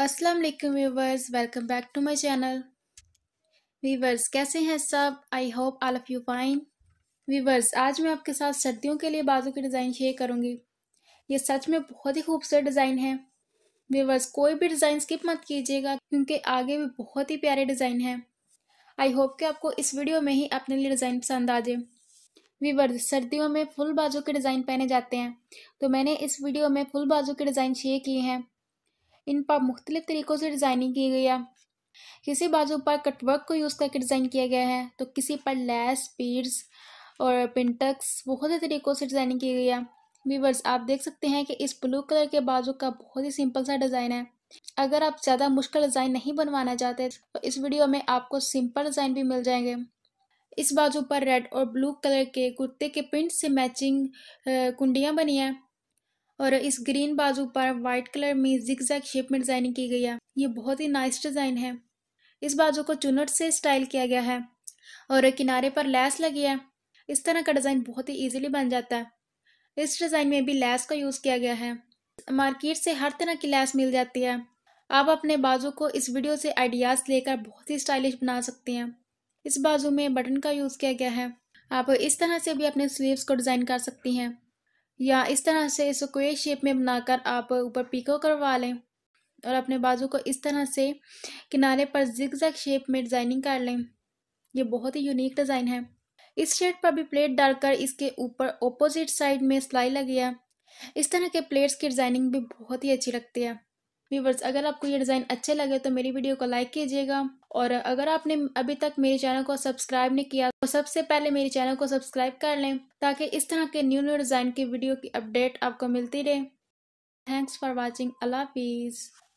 Aslam viewers welcome back to my channel viewers कैसे हैं सब I hope all of you fine viewers आज मैं आपके साथ सर्दियों के लिए बाजू के डिज़ाइन शेयर करूँगी ये सच में बहुत ही खूबसूरत डिज़ाइन है व्यूवर्स कोई भी डिज़ाइन स्किप मत कीजिएगा क्योंकि आगे भी बहुत ही प्यारे डिज़ाइन हैं आई होप कि आपको इस वीडियो में ही अपने लिए डिज़ाइन पसंद आ जाए व्यूवर्स सर्दियों में फुल बाजू के डिज़ाइन पहने जाते हैं तो मैंने इस वीडियो में फुल बाजू के डिज़ाइन शेयर किए हैं इन पर मुख्तलिफ तरीक़ों से डिज़ाइनिंग की गई है किसी बाजू पर कटवर्क को यूज़ करके डिज़ाइन किया गया है तो किसी पर लेस पीड्स और पिंटक्स बहुत ही तरीक़ों से डिज़ाइनिंग की गई है वीवर्स आप देख सकते हैं कि इस ब्लू कलर के बाजू का बहुत ही सिंपल सा डिज़ाइन है अगर आप ज़्यादा मुश्किल डिज़ाइन नहीं बनवाना चाहते तो इस वीडियो में आपको सिंपल डिज़ाइन भी मिल जाएंगे इस बाजू पर रेड और ब्लू कलर के कुर्ते के प्रिंट से मैचिंग कुंडियाँ बनी हैं और इस ग्रीन बाजू पर वाइट कलर में जिक जैक शेप में डिजाइनिंग की गई है ये बहुत ही नाइस डिजाइन है इस बाजू को चुनट से स्टाइल किया गया है और किनारे पर लैस लगी है इस तरह का डिज़ाइन बहुत ही ईजिली बन जाता है इस डिज़ाइन में भी लैस का यूज़ किया गया है मार्केट से हर तरह की लैस मिल जाती है आप अपने बाजू को इस वीडियो से आइडियाज़ लेकर बहुत ही स्टाइलिश बना सकते हैं इस बाजू में बटन का यूज़ किया गया है आप इस तरह से भी अपने स्लीव्स को डिज़ाइन कर सकती हैं या इस तरह से इसको शेप में बनाकर आप ऊपर पिको करवा लें और अपने बाजू को इस तरह से किनारे पर जिगजैग शेप में डिज़ाइनिंग कर लें ये बहुत ही यूनिक डिज़ाइन है इस शेड पर भी प्लेट डालकर इसके ऊपर ओपोजिट साइड में सिलाई लगी है इस तरह के प्लेट्स की डिज़ाइनिंग भी बहुत ही अच्छी लगती है व्यूवर्स अगर आपको ये डिज़ाइन अच्छे लगे तो मेरी वीडियो को लाइक कीजिएगा और अगर आपने अभी तक मेरे चैनल को सब्सक्राइब नहीं किया तो सबसे पहले मेरे चैनल को सब्सक्राइब कर लें ताकि इस तरह के न्यू न्यू डिज़ाइन की वीडियो की अपडेट आपको मिलती रहे थैंक्स फॉर वॉचिंग अल्लाह हाफिज़